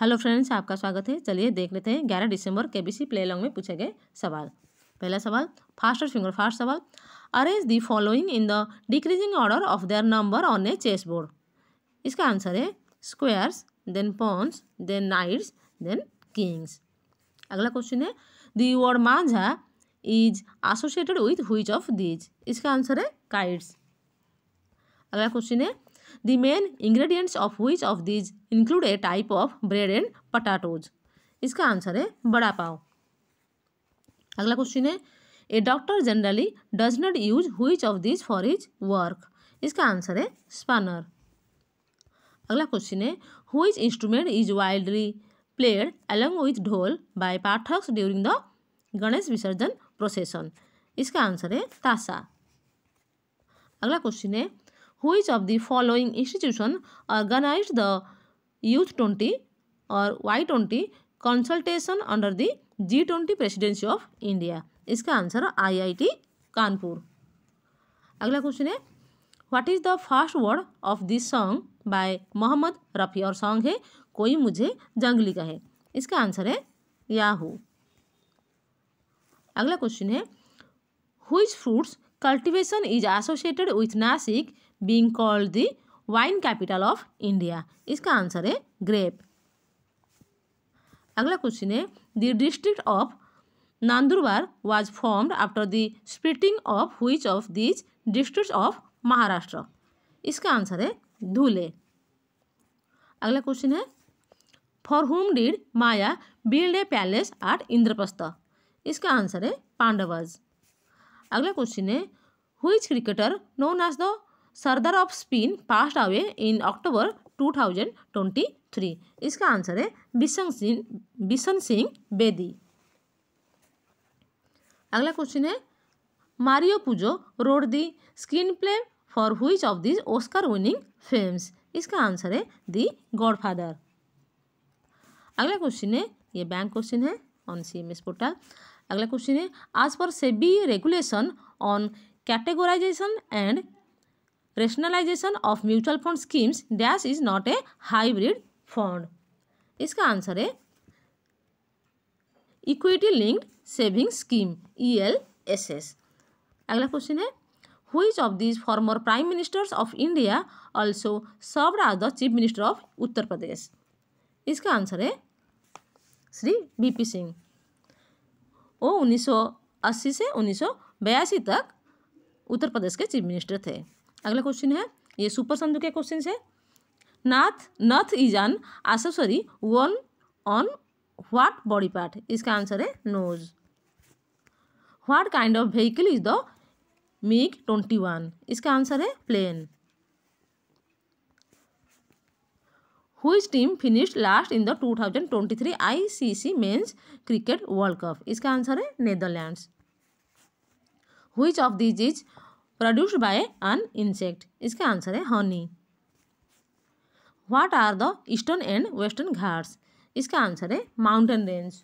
Hello friends आपका स्वागत है चलिए देख लेते हैं ग्यारह दिसंबर के बी सी प्ले लॉन्ग में पूछे गए सवाल पहला सवाल और फिंगर फास्ट सवाल arrange the following in the decreasing order of their number on a chessboard इसका आंसर है squares then pawns then knights then kings अगला क्वेश्चन है the word manjha is associated with which of these इसका answer है kites अगला question है The main ingredients of which of these include a type of bread and potatoes? इसका answer है बड़ा पाव अगला question है a doctor generally does not use which of this for his work इसका answer है spanner अगला question है which instrument is wildly played along with dhol by पाठक्स during the Ganesh Visarjan procession इसका आंसर है ताशा अगला क्वेश्चन है which of the following institution organise the youth twenty और Y twenty consultation under the G twenty presidency of India इसका answer I I T Kanpur अगला question है what is the first word of this song by Mohammed Rafi और song है कोई मुझे जंगली कहे इसका आंसर है याहू अगला क्वेश्चन है which fruits cultivation is associated with Nasik being called the wine capital of India. इसका आंसर है ग्रेप अगला क्वेश्चन है the district of Nandurbar was formed after the splitting of which of these district of Maharashtra इसका answer है धूले अगला question है for whom did Maya build a palace at Indraprastha इसका answer है पांडवज अगला क्वेश्चन है which cricketer known as the Sardar of spin passed away in October 2023 इसका answer है बिशन सिंह बिशन सिंह बेदी अगला क्वेश्चन है Mario Puzo wrote the screenplay for which of this Oscar winning films इसका answer है दी गॉडफादर अगला क्वेश्चन है ये बैंक क्वेश्चन है on C M S portal अगला क्वेश्चन है as per SEBI regulation on categorization and rationalization of mutual fund schemes dash is not a hybrid fund इसका answer है equity linked saving scheme E L S S अगला question है हुईज of this former prime ministers of India also served as the chief minister of Uttar Pradesh इसका answer है Shri B P Singh वो 1980 से उन्नीस तक उत्तर प्रदेश के चीफ मिनिस्टर थे अगला क्वेश्चन है ये सुपर संधु के क्वेश्चन है nath nath is an accessory worn on what body part इसका आंसर है nose what kind of vehicle is the MiG twenty one इसका आंसर है plane which team finished last in the two thousand twenty सी ICC men's cricket world cup इसका answer है Netherlands which of these is produced by an insect इसका answer है honey what are the eastern and western Ghats इसका answer है mountain range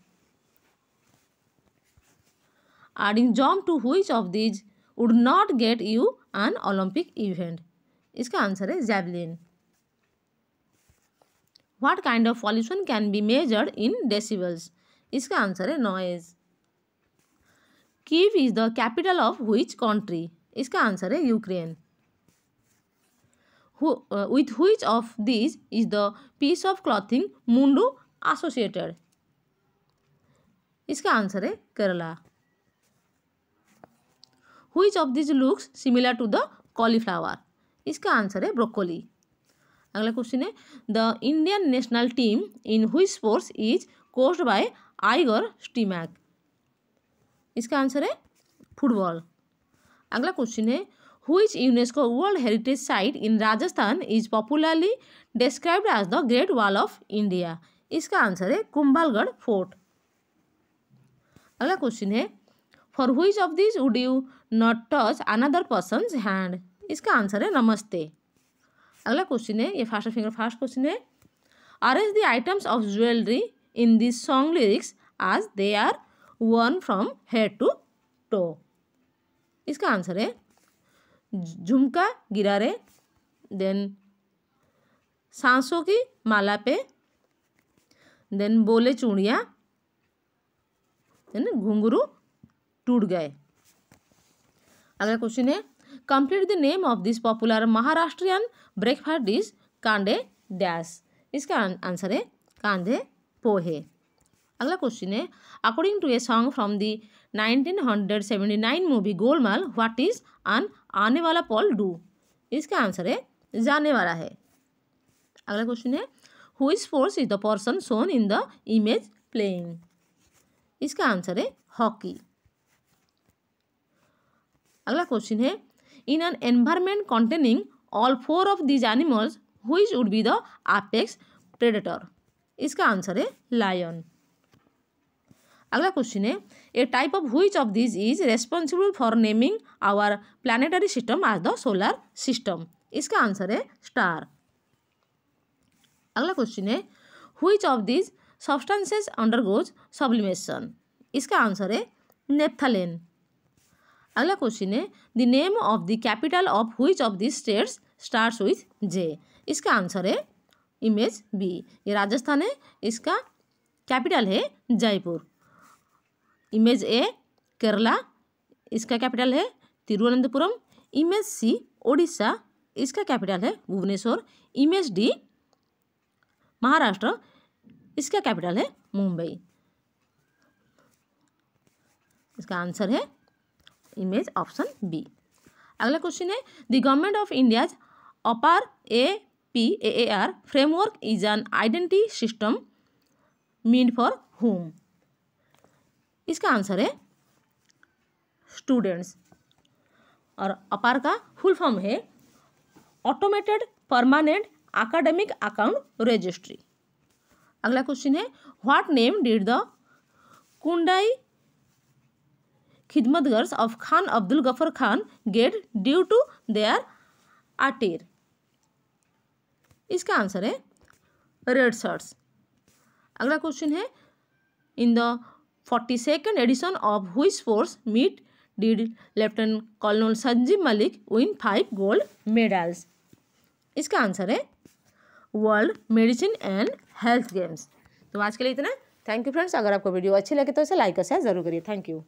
adding jump to which of these would not get you an Olympic event इसका answer है javelin what kind of pollution can be measured in decibels इसका answer है noise Kyiv is the capital of which country इसका answer है Ukraine with which of this is the piece of clothing mundu associated इसका answer है Kerala which of this looks similar to the cauliflower इसका answer है broccoli अगला question है the Indian national team in which sports is coached by Igor Stimac इसका answer है football अगला question है which UNESCO world heritage site in Rajasthan is popularly described as the great wall of India इसका answer है Kumbhalgarh fort अगला question है for which of this would you not touch another person hand इसका answer है नमस्ते अगला question है ये fast finger fast question है are as the items of jewellery in this song lyrics as they are worn from head to toe इसका answer है Jhumka गिरारे then सांसों की माला पे देन बोले चूड़िया देन घुंघरू टूट गए अगला क्वेश्चन है complete the name of this popular Maharashtrian breakfast dish Kande dash इसका आंसर है कांडे पोहे अगला क्वेश्चन है according to a song from the 1979 movie Golmaal what is an Aane Wala Paul do इसका आंसर है जाने वाला है अगला क्वेश्चन है who is force is the person shown in the image playing इसका आंसर है हॉकी अगला क्वेश्चन है in an environment containing all four of these animals which would be the apex predator इसका आंसर है lion अगला question है a type of which of this is responsible for naming our planetary system as the solar system इसका answer है star अगला question है which of this substances undergoes sublimation इसका answer है नेफ्थालेन अगला क्वेश्चन है the name of the capital of which of the states starts with J इसका answer है इमेज बी ये राजस्थान है इसका कैपिटल है जयपुर इमेज ए केरला इसका कैपिटल है तिरुवनंतपुरम इमेज सी ओडिशा इसका कैपिटल है भुवनेश्वर इमेज डी महाराष्ट्र इसका कैपिटल है मुंबई इसका आंसर है इमेज ऑप्शन बी अगला क्वेश्चन है the government of India's APAAR A P A R framework is an identity system mean for whom इसका आंसर है स्टूडेंट्स और अपार का फुल फॉर्म है automated permanent academic account registry अगला question है what name did the Khudai Khidmatgars of Khan Abdul Gaffar Khan get due to their attire इसका answer है red shirts अगला क्वेश्चन है in the forty second edition of which sports meet did lieutenant colonel Sanjeev Malik win five gold medals इसका answer है world medicine and health games तो आज के लिए इतना थैंक यू फ्रेंड्स अगर आपको वीडियो अच्छी लगे तो इसे लाइक और शेयर जरूर करिए थैंक यू